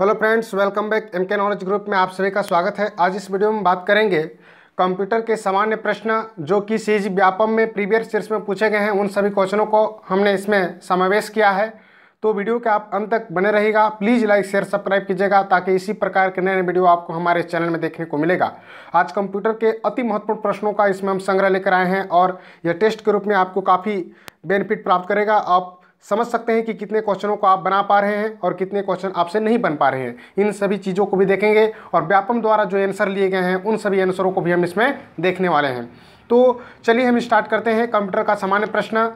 hello friends welcome back M K knowledge group में आप सभी का स्वागत है आज इस वीडियो में बात करेंगे कंप्यूटर के सामान्य प्रश्न जो कि सी व्यापम में प्रीवियस सीर्स में पूछे गए हैं उन सभी क्वेश्चनों को हमने इसमें समावेश किया है तो वीडियो के आप अंत तक बने रहेगा प्लीज़ लाइक शेयर सब्सक्राइब कीजिएगा ताकि इसी प्रकार के नए नए वीडियो आपको हमारे चैनल में देखने को मिलेगा आज कंप्यूटर के अति महत्वपूर्ण प्रश्नों का इसमें हम संग्रह लेकर आए हैं और यह टेस्ट के रूप में आपको काफ़ी बेनिफिट प्राप्त करेगा आप समझ सकते हैं कि कितने क्वेश्चनों को आप बना पा रहे हैं और कितने क्वेश्चन आपसे नहीं बन पा रहे हैं इन सभी चीज़ों को भी देखेंगे और व्यापम द्वारा जो आंसर लिए गए हैं उन सभी आंसरों को भी हम इसमें देखने वाले हैं तो चलिए हम स्टार्ट करते हैं कंप्यूटर का सामान्य प्रश्न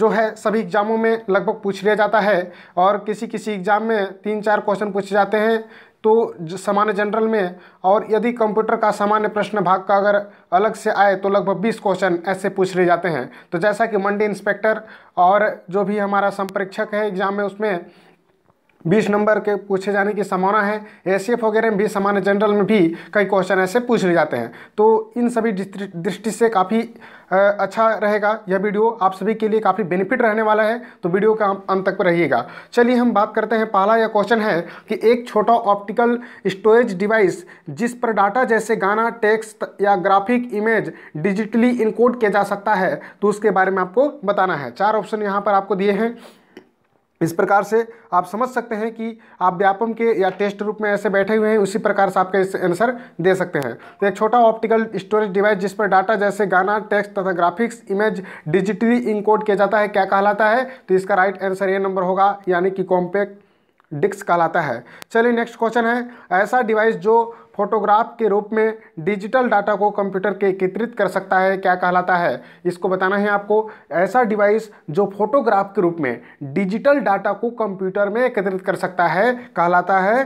जो है सभी एग्ज़ामों में लगभग पूछ लिया जाता है और किसी किसी एग्ज़ाम में तीन चार क्वेश्चन पूछे जाते हैं तो सामान्य जनरल में और यदि कंप्यूटर का सामान्य प्रश्न भाग का अगर अलग से आए तो लगभग 20 क्वेश्चन ऐसे पूछ लिए जाते हैं तो जैसा कि मंडी इंस्पेक्टर और जो भी हमारा संप्रेक्षक है एग्जाम में उसमें बीस नंबर के पूछे जाने की संभावना है एस वगैरह में भी सामान्य जनरल में भी कई क्वेश्चन ऐसे पूछ ले जाते हैं तो इन सभी दृष्टि से काफ़ी अच्छा रहेगा यह वीडियो आप सभी के लिए काफ़ी बेनिफिट रहने वाला है तो वीडियो का अंत तक पर रहिएगा चलिए हम बात करते हैं पहला यह क्वेश्चन है कि एक छोटा ऑप्टिकल स्टोरेज डिवाइस जिस पर डाटा जैसे गाना टेक्स्ट या ग्राफिक इमेज डिजिटली इनकोड किया जा सकता है तो उसके बारे में आपको बताना है चार ऑप्शन यहाँ पर आपको दिए हैं इस प्रकार से आप समझ सकते हैं कि आप व्यापम के या टेस्ट रूप में ऐसे बैठे हुए हैं उसी प्रकार से आपका आंसर दे सकते हैं तो एक छोटा ऑप्टिकल स्टोरेज डिवाइस जिस पर डाटा जैसे गाना टेक्स्ट तथा ग्राफिक्स इमेज डिजिटली इनकोड किया जाता है क्या कहलाता है तो इसका राइट आंसर ए नंबर होगा यानी कि कॉम्पैक्ट डिक्स कहलाता है चलिए नेक्स्ट क्वेश्चन है ऐसा डिवाइस जो फोटोग्राफ के रूप में डिजिटल डाटा को कंप्यूटर के एकत्रित कर सकता है क्या कहलाता है इसको बताना है आपको ऐसा डिवाइस जो फोटोग्राफ के रूप में डिजिटल डाटा को कंप्यूटर में एकत्रित कर सकता है कहलाता है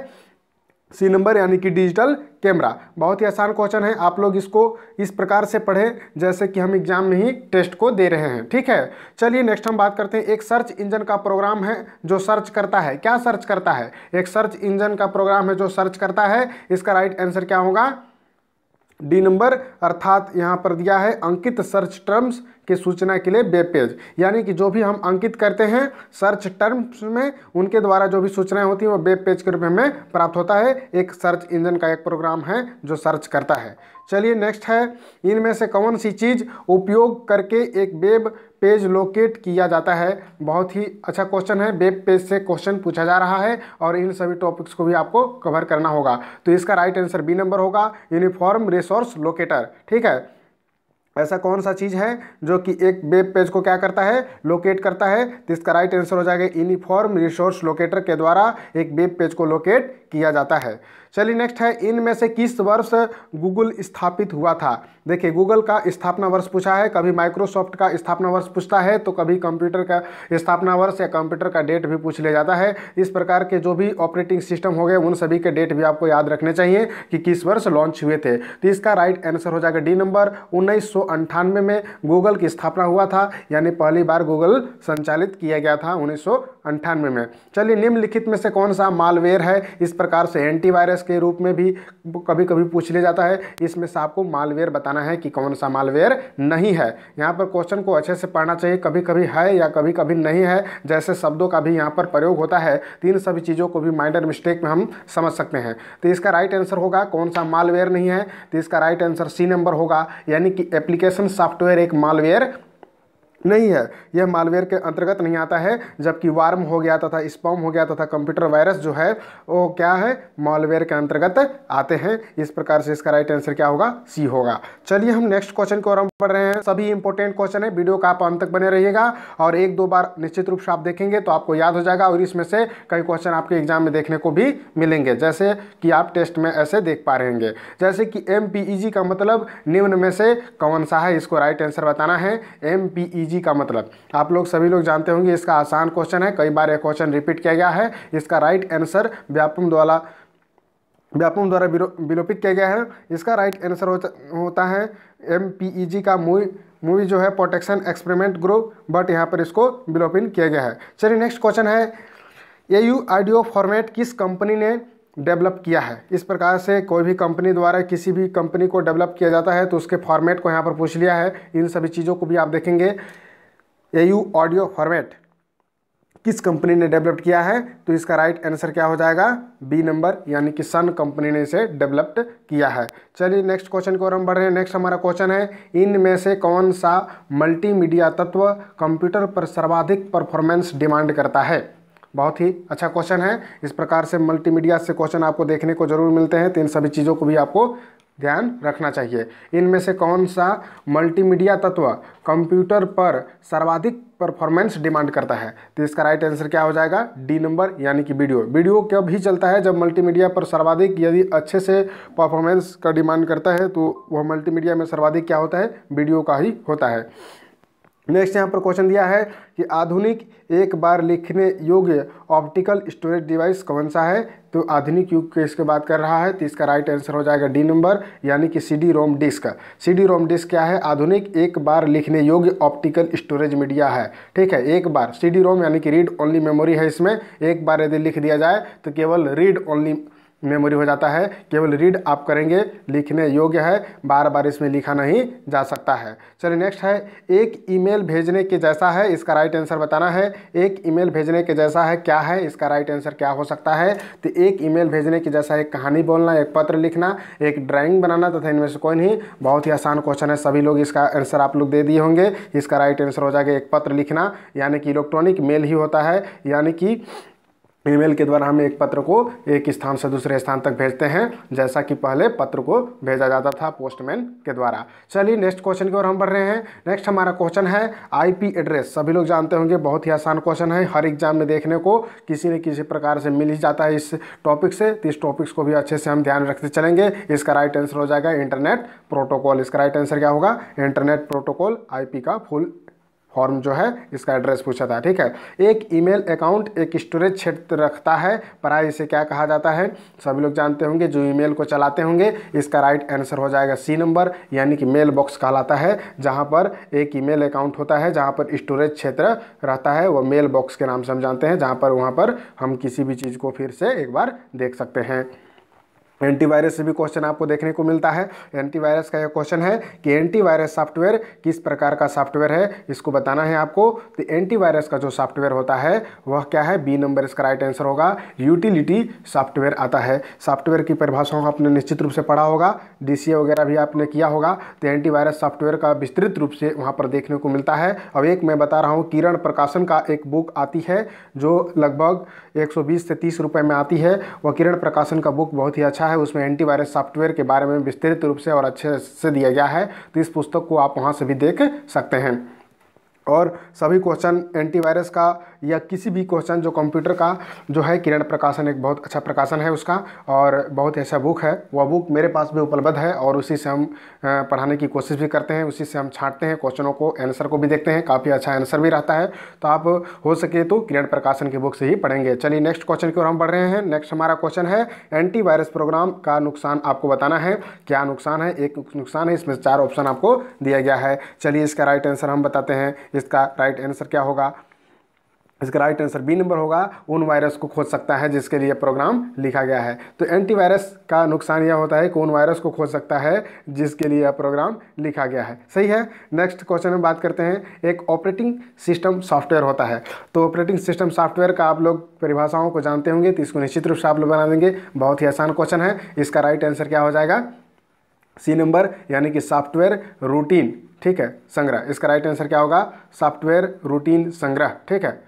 सी नंबर यानी कि डिजिटल कैमरा बहुत ही आसान क्वेश्चन है आप लोग इसको इस प्रकार से पढ़ें जैसे कि हम एग्जाम में ही टेस्ट को दे रहे हैं ठीक है चलिए नेक्स्ट हम बात करते हैं एक सर्च इंजन का प्रोग्राम है जो सर्च करता है क्या सर्च करता है एक सर्च इंजन का प्रोग्राम है जो सर्च करता है इसका राइट आंसर क्या होगा डी नंबर अर्थात यहाँ पर दिया है अंकित सर्च टर्म्स के सूचना के लिए वेब पेज यानी कि जो भी हम अंकित करते हैं सर्च टर्म्स में उनके द्वारा जो भी सूचनाएं होती हैं वो वेब पेज के रूप में प्राप्त होता है एक सर्च इंजन का एक प्रोग्राम है जो सर्च करता है चलिए नेक्स्ट है इनमें से कौन सी चीज़ उपयोग करके एक वेब पेज लोकेट किया जाता है बहुत ही अच्छा क्वेश्चन है वेब पेज से क्वेश्चन पूछा जा रहा है और इन सभी टॉपिक्स को भी आपको कवर करना होगा तो इसका राइट आंसर बी नंबर होगा यूनिफॉर्म रिसोर्स लोकेटर ठीक है ऐसा कौन सा चीज़ है जो कि एक वेब पेज को क्या करता है लोकेट करता है तो इसका राइट आंसर हो जाएगा यूनिफॉर्म रिसोर्स लोकेटर के द्वारा एक वेब पेज को लोकेट किया जाता है चलिए नेक्स्ट है इनमें से किस वर्ष गूगल स्थापित हुआ था देखिए गूगल का स्थापना वर्ष पूछा है कभी माइक्रोसॉफ्ट का स्थापना वर्ष पूछता है तो कभी कंप्यूटर का स्थापना वर्ष या कंप्यूटर का डेट भी पूछ लिया जाता है इस प्रकार के जो भी ऑपरेटिंग सिस्टम हो गए उन सभी के डेट भी आपको याद रखने चाहिए कि किस वर्ष लॉन्च हुए थे तो इसका राइट आंसर हो जाएगा डी नंबर उन्नीस में गूगल की स्थापना हुआ था यानी पहली बार गूगल संचालित किया गया था उन्नीस अंठानवे में चलिए निम्नलिखित में से कौन सा मालवेयर है इस प्रकार से एंटीवायरस के रूप में भी कभी कभी पूछ लिया जाता है इसमें से आपको मालवेयर बताना है कि कौन सा मालवेयर नहीं है यहाँ पर क्वेश्चन को अच्छे से पढ़ना चाहिए कभी कभी है या कभी कभी नहीं है जैसे शब्दों का भी यहाँ पर प्रयोग होता है तो इन सभी चीज़ों को भी माइंडर मिस्टेक में हम समझ सकते हैं तो इसका राइट आंसर होगा कौन सा मालवेयर नहीं है तो इसका राइट आंसर सी नंबर होगा यानी कि एप्लीकेशन सॉफ्टवेयर एक मालवेयर नहीं है यह मालवेयर के अंतर्गत नहीं आता है जबकि वार्म हो गया तथा स्पॉम हो गया तथा कंप्यूटर वायरस जो है वो क्या है मालवेयर के अंतर्गत आते हैं इस प्रकार से इसका राइट आंसर क्या होगा सी होगा चलिए हम नेक्स्ट क्वेश्चन को आरम्भ हम पढ़ रहे हैं सभी इंपॉर्टेंट क्वेश्चन है वीडियो का आप अंत तक बने रहिएगा और एक दो बार निश्चित रूप से आप देखेंगे तो आपको याद हो जाएगा और इसमें से कई क्वेश्चन आपके एग्जाम में देखने को भी मिलेंगे जैसे कि आप टेस्ट में ऐसे देख पा रहेंगे जैसे कि एम e का मतलब निम्न में से कौन सा है इसको राइट आंसर बताना है एम जी का मतलब आप लोग सभी लोग जानते होंगे इसका आसान क्वेश्चन है कई बार यह क्वेश्चन रिपीट किया गया है इसका राइट आंसर व्यापम द्वारा व्यापम द्वारा विलोपित किया गया है इसका राइट आंसर होता, है एम e का मूवी मूवी जो है प्रोटेक्शन एक्सपेरिमेंट ग्रुप बट यहाँ पर इसको विलोपिन किया गया है चलिए नेक्स्ट क्वेश्चन है ए यू फॉर्मेट किस कंपनी ने डेवलप किया है इस प्रकार से कोई भी कंपनी द्वारा किसी भी कंपनी को डेवलप किया जाता है तो उसके फॉर्मेट को यहाँ पर पूछ लिया है इन सभी चीज़ों को भी आप देखेंगे ए ऑडियो फॉर्मेट किस कंपनी ने डेवलप किया है तो इसका राइट आंसर क्या हो जाएगा बी नंबर यानी कि सन कंपनी ने इसे डेवलप्ड किया है चलिए नेक्स्ट क्वेश्चन की ओर हम बढ़ रहे हैं नेक्स्ट हमारा क्वेश्चन है इनमें से कौन सा मल्टीमीडिया तत्व कंप्यूटर पर सर्वाधिक परफॉर्मेंस डिमांड करता है बहुत ही अच्छा क्वेश्चन है इस प्रकार से मल्टीमीडिया से क्वेश्चन आपको देखने को जरूर मिलते हैं तो इन सभी चीज़ों को भी आपको ध्यान रखना चाहिए इनमें से कौन सा मल्टीमीडिया तत्व कंप्यूटर पर सर्वाधिक परफॉर्मेंस डिमांड करता है तो इसका राइट आंसर क्या हो जाएगा डी नंबर यानी कि वीडियो वीडियो कब ही चलता है जब मल्टीमीडिया पर सर्वाधिक यदि अच्छे से परफॉर्मेंस का डिमांड करता है तो वह मल्टीमीडिया में सर्वाधिक क्या होता है वीडियो का ही होता है नेक्स्ट यहाँ पर क्वेश्चन दिया है कि आधुनिक एक बार लिखने योग्य ऑप्टिकल स्टोरेज डिवाइस कौन सा है तो आधुनिक युग के इसके बात कर रहा है तो इसका राइट आंसर हो जाएगा डी नंबर यानी कि C D ROM disk C D ROM disk क्या है आधुनिक एक बार लिखने योग्य ऑप्टिकल स्टोरेज मीडिया है ठीक है एक बार सी डी रोम यानी कि रीड ओनली मेमोरी है इसमें एक बार यदि लिख दिया जाए तो केवल रीड ओनली only... मेमोरी हो जाता है केवल रीड आप करेंगे लिखने योग्य है बार बार इसमें लिखा नहीं जा सकता है चलिए नेक्स्ट है एक ईमेल भेजने के जैसा है इसका राइट आंसर बताना है एक ईमेल भेजने के जैसा है क्या है इसका राइट आंसर क्या हो सकता है तो एक ईमेल भेजने के जैसा एक कहानी बोलना एक पत्र लिखना एक ड्राइंग बनाना तथा इनमें से कोई नहीं बहुत ही आसान क्वेश्चन है सभी लोग इसका आंसर आप लोग दे दिए होंगे इसका राइट आंसर हो जाएगा एक पत्र लिखना यानी कि इलेक्ट्रॉनिक मेल ही होता है यानी कि ईमेल के द्वारा हम एक पत्र को एक स्थान से दूसरे स्थान तक भेजते हैं जैसा कि पहले पत्र को भेजा जाता था पोस्टमैन के द्वारा चलिए नेक्स्ट क्वेश्चन की ओर हम बढ़ रहे हैं नेक्स्ट हमारा क्वेश्चन है आईपी एड्रेस सभी लोग जानते होंगे बहुत ही आसान क्वेश्चन है हर एग्जाम में देखने को किसी न किसी प्रकार से मिल ही जाता है इस टॉपिक से तो इस टॉपिक्स को भी अच्छे से हम ध्यान रखते चलेंगे इसका राइट आंसर हो जाएगा इंटरनेट प्रोटोकॉल इसका राइट आंसर क्या होगा इंटरनेट प्रोटोकॉल आई का फुल फॉर्म जो है इसका एड्रेस पूछा था ठीक है एक ईमेल अकाउंट एक स्टोरेज क्षेत्र रखता है पराय इसे क्या कहा जाता है सभी लोग जानते होंगे जो ईमेल को चलाते होंगे इसका राइट आंसर हो जाएगा सी नंबर यानी कि मेल बॉक्स कहलाता है जहाँ पर एक ईमेल अकाउंट होता है जहाँ पर स्टोरेज क्षेत्र रहता है वह मेल बॉक्स के नाम से हम जानते हैं जहाँ पर वहाँ पर हम किसी भी चीज़ को फिर से एक बार देख सकते हैं एंटीवायरस से भी क्वेश्चन आपको देखने को मिलता है एंटीवायरस का यह क्वेश्चन है कि एंटीवायरस सॉफ्टवेयर किस प्रकार का सॉफ्टवेयर है इसको बताना है आपको तो एंटीवायरस का जो सॉफ्टवेयर होता है वह क्या है बी नंबर इसका राइट आंसर होगा यूटिलिटी सॉफ्टवेयर आता है सॉफ्टवेयर की परिभाषाओं आपने निश्चित रूप से पढ़ा होगा डी वगैरह भी आपने किया होगा तो एंटीवायरस सॉफ्टवेयर का विस्तृत रूप से वहाँ पर देखने को मिलता है अब एक मैं बता रहा हूँ किरण प्रकाशन का एक बुक आती है जो लगभग एक से तीस रुपये में आती है वह किरण प्रकाशन का बुक बहुत ही अच्छा है है उसमें एंटीवायरस सॉफ्टवेयर के बारे में विस्तृत रूप से और अच्छे से दिया गया है तो इस पुस्तक को आप वहाँ से भी देख सकते हैं और सभी क्वेश्चन एंटीवायरस का या किसी भी क्वेश्चन जो कंप्यूटर का जो है किरण प्रकाशन एक बहुत अच्छा प्रकाशन है उसका और बहुत अच्छा बुक है वह बुक मेरे पास भी उपलब्ध है और उसी से हम पढ़ाने की कोशिश भी करते हैं उसी से हम छाँटते हैं क्वेश्चनों को आंसर को भी देखते हैं काफ़ी अच्छा आंसर भी रहता है तो आप हो सके तो किरण प्रकाशन की बुक से ही पढ़ेंगे चलिए नेक्स्ट क्वेश्चन की ओर हम पढ़ रहे हैं नेक्स्ट हमारा क्वेश्चन है एंटी प्रोग्राम का नुकसान आपको बताना है क्या नुकसान है एक नुकसान है इसमें चार ऑप्शन आपको दिया गया है चलिए इसका राइट आंसर हम बताते हैं इसका राइट आंसर क्या होगा इसका राइट आंसर बी नंबर होगा उन वायरस को खोज सकता है जिसके लिए प्रोग्राम लिखा गया है तो एंटीवायरस का नुकसान यह होता है कि उन वायरस को खोज सकता है जिसके लिए यह प्रोग्राम लिखा गया है सही है नेक्स्ट क्वेश्चन में बात करते हैं एक ऑपरेटिंग सिस्टम सॉफ्टवेयर होता है तो ऑपरेटिंग सिस्टम सॉफ्टवेयर का आप लोग परिभाषाओं को जानते होंगे तो इसको निश्चित रूप से आप लोग बना देंगे बहुत ही आसान क्वेश्चन है इसका राइट आंसर क्या हो जाएगा सी नंबर यानी कि सॉफ्टवेयर रूटीन ठीक है संग्रह इसका राइट आंसर क्या होगा सॉफ्टवेयर रूटीन संग्रह ठीक है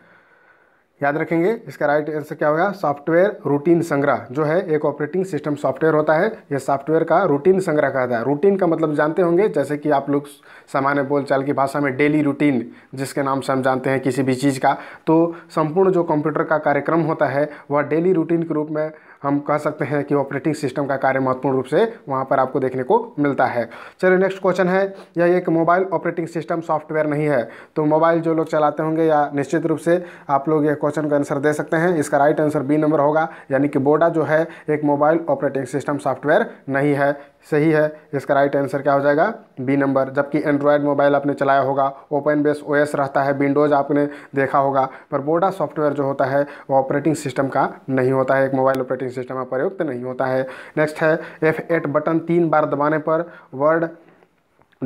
याद रखेंगे इसका राइट आंसर क्या होगा सॉफ्टवेयर रूटीन संग्रह जो है एक ऑपरेटिंग सिस्टम सॉफ्टवेयर होता है यह सॉफ्टवेयर का रूटीन संग्रह कहता है रूटीन का मतलब जानते होंगे जैसे कि आप लोग सामान्य बोलचाल की भाषा में डेली रूटीन जिसके नाम से हम जानते हैं किसी भी चीज़ का तो संपूर्ण जो कंप्यूटर का कार्यक्रम होता है वह डेली रूटीन के रूप में हम कह सकते हैं कि ऑपरेटिंग सिस्टम का कार्य महत्वपूर्ण रूप से वहाँ पर आपको देखने को मिलता है चलिए नेक्स्ट क्वेश्चन है यह एक मोबाइल ऑपरेटिंग सिस्टम सॉफ्टवेयर नहीं है तो मोबाइल जो लोग चलाते होंगे या निश्चित रूप से आप लोग यह क्वेश्चन का आंसर दे सकते हैं इसका राइट आंसर बी नंबर होगा यानी कि बोडा जो है एक मोबाइल ऑपरेटिंग सिस्टम सॉफ्टवेयर नहीं है सही है इसका राइट आंसर क्या हो जाएगा बी नंबर जबकि एंड्रॉयड मोबाइल आपने चलाया होगा ओपन बेस ओएस रहता है विंडोज़ आपने देखा होगा पर बोडा सॉफ्टवेयर जो होता है वो ऑपरेटिंग सिस्टम का नहीं होता है एक मोबाइल ऑपरेटिंग सिस्टम में प्रयुक्त नहीं होता है नेक्स्ट है एफ एट बटन तीन बार दबाने पर वर्ड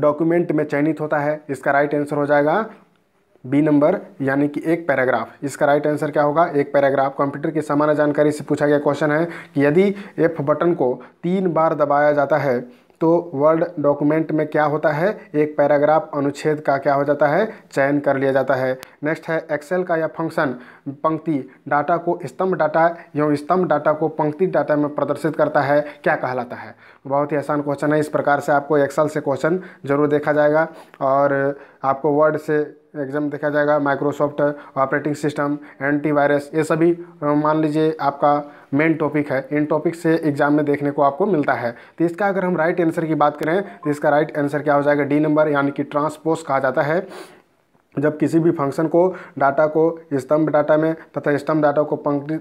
डॉक्यूमेंट में चयनित होता है इसका राइट आंसर हो जाएगा बी नंबर यानी कि एक पैराग्राफ इसका राइट आंसर क्या होगा एक पैराग्राफ कंप्यूटर की सामान्य जानकारी से पूछा गया क्वेश्चन है कि यदि एफ बटन को तीन बार दबाया जाता है तो वर्ड डॉक्यूमेंट में क्या होता है एक पैराग्राफ अनुच्छेद का क्या हो जाता है चयन कर लिया जाता है नेक्स्ट है एक्सेल का यह फंक्शन पंक्ति डाटा को स्तंभ डाटा एवं स्तंभ डाटा को पंक्ति डाटा में प्रदर्शित करता है क्या कहलाता है बहुत ही आसान क्वेश्चन है इस प्रकार से आपको एक्सल से क्वेश्चन जरूर देखा जाएगा और आपको वर्ड से एग्जाम देखा जाएगा माइक्रोसॉफ्ट ऑपरेटिंग सिस्टम एंटीवायरस ये सभी मान लीजिए आपका मेन टॉपिक है इन टॉपिक से एग्जाम में देखने को आपको मिलता है तो इसका अगर हम राइट आंसर की बात करें तो इसका राइट आंसर क्या हो जाएगा डी नंबर यानी कि ट्रांसपोज कहा जाता है जब किसी भी फंक्शन को डाटा को स्तंभ डाटा में तथा स्तंभ डाटा को पंक्ति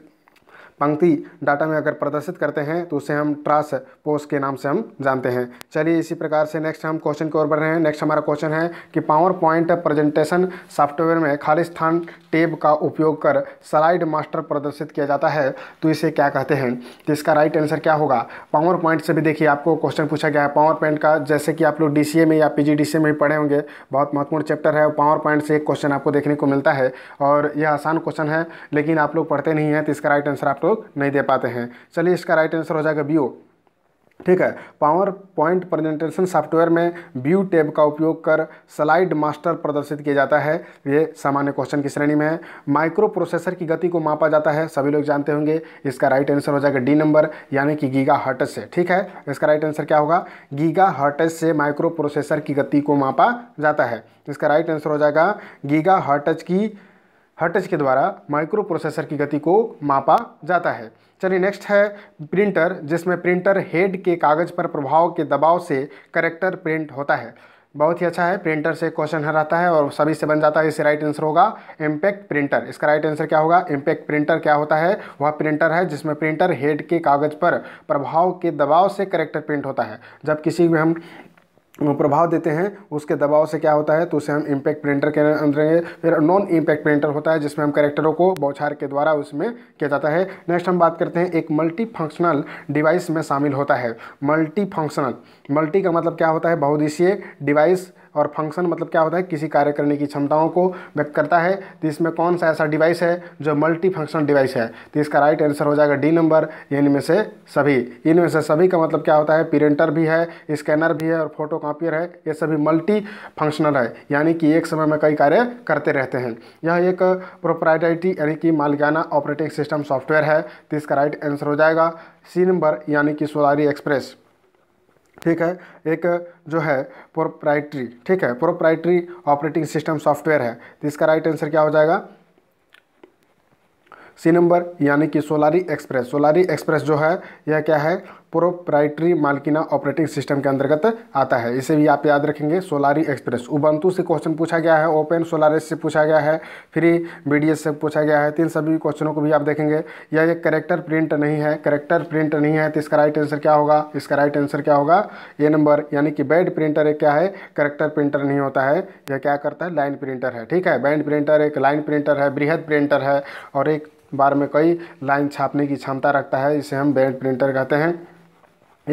पंक्ति डाटा में अगर प्रदर्शित करते हैं तो उसे हम ट्रास पोस के नाम से हम जानते हैं चलिए इसी प्रकार से नेक्स्ट हम क्वेश्चन की ओर बढ़ रहे हैं नेक्स्ट हमारा क्वेश्चन है कि पावर पॉइंट प्रेजेंटेशन सॉफ्टवेयर में खाली स्थान टेब का उपयोग कर स्लाइड मास्टर प्रदर्शित किया जाता है तो इसे क्या कहते हैं तो इसका राइट आंसर क्या होगा पावर पॉइंट से भी देखिए आपको क्वेश्चन पूछा गया है पावर पॉइंट का जैसे कि आप लोग डी में या पी में भी पढ़े होंगे बहुत महत्वपूर्ण चैप्टर है पावर पॉइंट से एक क्वेश्चन आपको देखने को मिलता है और यह आसान क्वेश्चन है लेकिन आप लोग पढ़ते नहीं हैं तो इसका राइट आंसर आप लोग लोग नहीं दे पाते हैं चलिए इसका राइट आंसर हो जाएगा व्यू ठीक है पावर पॉइंट प्रेजेंटेशन सॉफ्टवेयर में व्यू टैब का उपयोग कर स्लाइड मास्टर प्रदर्शित किया जाता है ये सामान्य क्वेश्चन की श्रेणी में है माइक्रो प्रोसेसर की गति को मापा जाता है सभी लोग जानते होंगे इसका राइट आंसर हो जाएगा डी नंबर यानी कि गीगा हर्टस से ठीक है इसका राइट आंसर क्या होगा गीगा हर्टस से माइक्रो प्रोसेसर की गति को मापा जाता है इसका राइट आंसर हो जाएगा गीगा हर्टस की हर्टज के द्वारा माइक्रो प्रोसेसर की गति को मापा जाता है चलिए नेक्स्ट है प्रिंटर जिसमें प्रिंटर हेड के कागज़ पर प्रभाव के दबाव से करेक्टर प्रिंट होता है बहुत ही अच्छा है प्रिंटर से क्वेश्चन हर आता है और सभी से बन जाता है इससे राइट आंसर होगा इम्पैक्ट प्रिंटर इसका राइट आंसर क्या होगा इम्पैक्ट प्रिंटर क्या होता है वह प्रिंटर है जिसमें प्रिंटर हेड के कागज़ पर प्रभाव के दबाव से करेक्टर प्रिंट होता है जब किसी में हम प्रभाव देते हैं उसके दबाव से क्या होता है तो उसे हम इम्पैक्ट प्रिंटर के अंदर फिर नॉन इम्पैक्ट प्रिंटर होता है जिसमें हम करेक्टरों को बौछार के द्वारा उसमें किया जाता है नेक्स्ट हम बात करते हैं एक मल्टी फंक्शनल डिवाइस में शामिल होता है मल्टी फंक्शनल मल्टी का मतलब क्या होता है बहुदेशीय डिवाइस और फंक्शन मतलब क्या होता है किसी कार्य करने की क्षमताओं को व्यक्त करता है तो इसमें कौन सा ऐसा डिवाइस है जो मल्टी फंक्शनल डिवाइस है तो इसका राइट आंसर हो जाएगा डी नंबर इनमें से सभी इनमें से सभी का मतलब क्या होता है प्रिंटर भी है स्कैनर भी है और फोटो कॉपियर है ये सभी मल्टी फंक्शनल है यानी कि एक समय में कई कार्य करते रहते हैं यह एक प्रोप्राइटरी यानी कि मालिकाना ऑपरेटिंग सिस्टम सॉफ्टवेयर है तो इसका राइट आंसर हो जाएगा सी नंबर यानी कि सोलारी एक्सप्रेस ठीक है एक जो है प्रोप्राइटरी ठीक है प्रोप्राइटरी ऑपरेटिंग सिस्टम सॉफ्टवेयर है तो इसका राइट आंसर क्या हो जाएगा सी नंबर यानी कि सोलारी एक्सप्रेस सोलारी एक्सप्रेस जो है यह क्या है प्रोप्राइटरी मालकिना ऑपरेटिंग सिस्टम के अंतर्गत आता है इसे भी आप याद रखेंगे सोलारी एक्सप्रेस उबंतु से क्वेश्चन पूछा गया है ओपन सोलारिस से पूछा गया है फ्री बी से पूछा गया है तीन सभी क्वेश्चनों को भी आप देखेंगे यह एक करेक्टर प्रिंट नहीं है करेक्टर प्रिंट नहीं है तो इसका राइट आंसर क्या होगा इसका राइट आंसर क्या होगा ये नंबर यानी कि बैड प्रिंटर एक क्या है करेक्टर प्रिंटर नहीं होता है यह क्या करता है लाइन प्रिंटर है ठीक है बैंड प्रिंटर एक लाइन प्रिंटर है बृहद प्रिंटर है और एक बार में कई लाइन छापने की क्षमता रखता है इसे हम बैंड प्रिंटर कहते हैं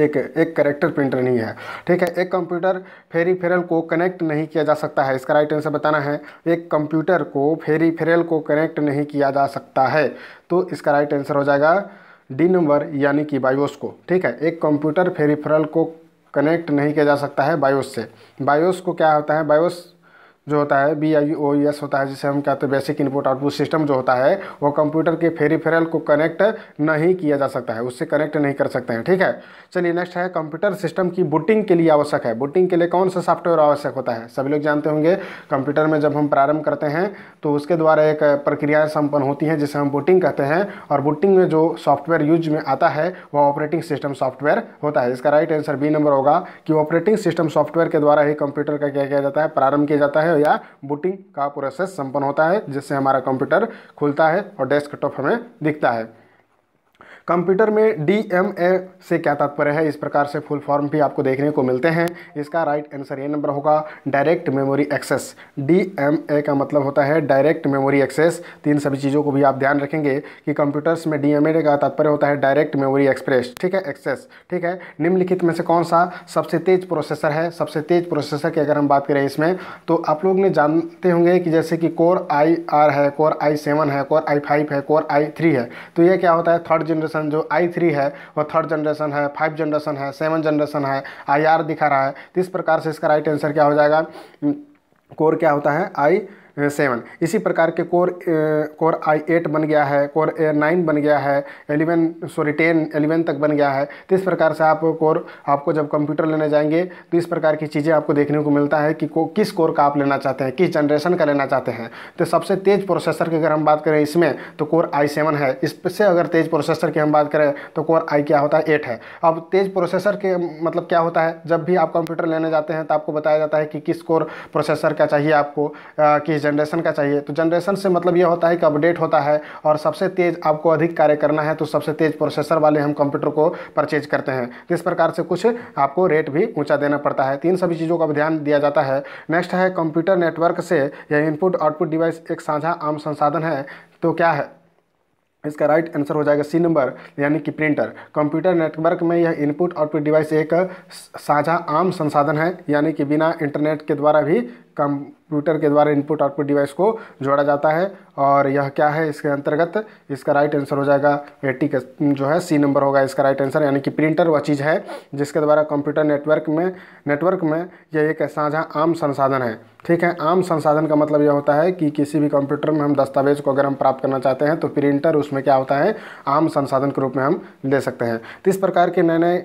एक एक करेक्टर प्रिंटर नहीं है ठीक है एक कंप्यूटर फेरी फेरल को कनेक्ट नहीं किया जा सकता है इसका राइट आंसर बताना है एक कंप्यूटर को फेरी फेरल को कनेक्ट नहीं किया जा सकता है तो इसका राइट आंसर हो जाएगा डी नंबर यानी कि बायोस को ठीक है एक कंप्यूटर फेरी फेरल को कनेक्ट नहीं किया जा सकता है बायोस से बायोस को क्या होता है बायोस जो होता है बी आई ओ एस होता है जिसे हम कहते हैं बेसिक इनपुट आउटपुट सिस्टम जो होता है वो कंप्यूटर के फेरीफेरल को कनेक्ट नहीं किया जा सकता है उससे कनेक्ट नहीं कर सकते हैं ठीक है चलिए नेक्स्ट है कंप्यूटर सिस्टम की बुटिंग के लिए आवश्यक है बुटिंग के लिए कौन सा सॉफ्टवेयर आवश्यक होता है सभी लोग जानते होंगे कंप्यूटर में जब हम प्रारंभ करते हैं तो उसके द्वारा एक प्रक्रियाएँ संपन्न होती हैं जिसे हम बुटिंग कहते हैं और बुटिंग में जो सॉफ्टवेयर यूज में आता है वह ऑपरेटिंग सिस्टम सॉफ्टवेयर होता है इसका राइट आंसर बी नंबर होगा कि ऑपरेटिंग सिस्टम सॉफ्टवेयर के द्वारा ही कंप्यूटर का क्या किया जाता है प्रारंभ किया जाता है है या बूटिंग का प्रोसेस संपन्न होता है जिससे हमारा कंप्यूटर खुलता है और डेस्कटॉप हमें दिखता है कंप्यूटर में डी एम ए से क्या तात्पर्य है इस प्रकार से फुल फॉर्म भी आपको देखने को मिलते हैं इसका राइट आंसर ये नंबर होगा direct memory access D M A का मतलब होता है डायरेक्ट मेमोरी एक्सेस तीन सभी चीज़ों को भी आप ध्यान रखेंगे कि कंप्यूटर्स में डी एम ए का तात्पर्य होता है डायरेक्ट मेमोरी एक्सप्रेस ठीक है एक्सेस ठीक है निम्नलिखित में से कौन सा सबसे तेज प्रोसेसर है सबसे तेज प्रोसेसर की अगर हम बात करें इसमें तो आप लोग ने जानते होंगे कि जैसे कि कोर आई आर है कोर आई सेवन है कोर आई फाइव है कोर आई थ्री है तो यह क्या होता है थर्ड जनरेशन जनरेशन जो आई थ्री है वह थर्ड जनरेशन है फाइव जनरेशन है सेवन जनरेशन है आई आर दिखा रहा है तो इस प्रकार से इसका राइट आंसर क्या हो जाएगा कोर hmm, क्या होता है आई सेवन इसी प्रकार के कोर कोर आई एट बन गया है कोर ए नाइन बन गया है एलेवन सॉरी टेन एलेवन तक बन गया है तो इस प्रकार से आप कोर आपको जब कंप्यूटर लेने जाएंगे तो इस प्रकार की चीज़ें आपको देखने को मिलता है कि को, किस कोर का आप लेना चाहते हैं किस जनरेशन का लेना चाहते हैं तो सबसे तेज़ प्रोसेसर की अगर हम बात करें इसमें तो कोर आई सेवन है इससे अगर तेज़ प्रोसेसर की हम बात करें तो कोर आई क्या होता है एट है अब तेज़ प्रोसेसर के मतलब क्या होता है जब भी आप कंप्यूटर लेने जाते हैं तो आपको बताया जाता है कि किस कोर प्रोसेसर का चाहिए आपको किस जनरेशन का चाहिए तो जनरेशन से मतलब ये होता है कि अपडेट होता है और सबसे तेज़ आपको अधिक कार्य करना है तो सबसे तेज़ प्रोसेसर वाले हम कंप्यूटर को परचेज करते हैं तो इस प्रकार से कुछ आपको रेट भी ऊँचा देना पड़ता है तीन सभी चीज़ों का ध्यान दिया जाता है नेक्स्ट है कंप्यूटर नेटवर्क से यह इनपुट आउटपुट डिवाइस एक साझा आम संसाधन है तो क्या है इसका राइट right आंसर हो जाएगा सी नंबर यानी कि प्रिंटर कंप्यूटर नेटवर्क में यह इनपुट आउटपुट डिवाइस एक साझा आम संसाधन है यानी कि बिना इंटरनेट के द्वारा भी कंप्यूटर के द्वारा इनपुट आउटपुट डिवाइस को जोड़ा जाता है और यह क्या है इसके अंतर्गत इसका राइट आंसर हो जाएगा एटी का जो है सी नंबर होगा इसका राइट आंसर यानी कि प्रिंटर वह चीज़ है जिसके द्वारा कंप्यूटर नेटवर्क में नेटवर्क में यह एक साझा आम संसाधन है ठीक है आम संसाधन का मतलब यह होता है कि किसी भी कंप्यूटर में हम दस्तावेज को अगर हम प्राप्त करना चाहते हैं तो प्रिंटर उसमें क्या होता है आम संसाधन के रूप में हम ले सकते हैं तो इस प्रकार के नए नए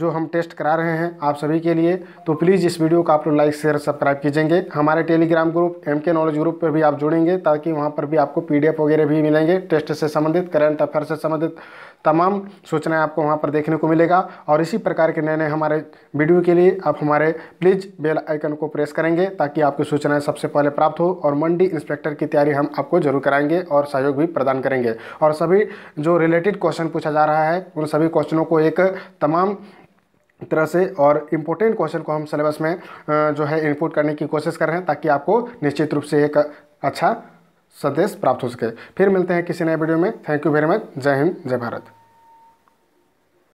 जो हम टेस्ट करा रहे हैं आप सभी के लिए तो प्लीज़ इस वीडियो को आप लोग लाइक शेयर सब्सक्राइब कीजिएंगे हमारे Telegram group M K knowledge group पर भी आप जुड़ेंगे ताकि वहाँ पर भी आपको पीडीएफ वगैरह भी मिलेंगे टेस्ट से संबंधित करंट अफेयर से संबंधित तमाम सूचनाएँ आपको वहाँ पर देखने को मिलेगा और इसी प्रकार के नए नए हमारे वीडियो के लिए आप हमारे प्लीज़ बेल आइकन को प्रेस करेंगे ताकि आपकी सूचनाएँ सबसे पहले प्राप्त हो और मंडी इंस्पेक्टर की तैयारी हम आपको जरूर कराएंगे और सहयोग भी प्रदान करेंगे और सभी जो रिलेटेड क्वेश्चन पूछा जा रहा है उन सभी क्वेश्चनों को एक तमाम तरह से और इम्पोर्टेंट क्वेश्चन को हम सिलेबस में जो है इनपुट करने की कोशिश कर रहे हैं ताकि आपको निश्चित रूप से एक अच्छा संदेश प्राप्त हो सके फिर मिलते हैं किसी नए वीडियो में थैंक यू वेरी मच जय हिंद जय भारत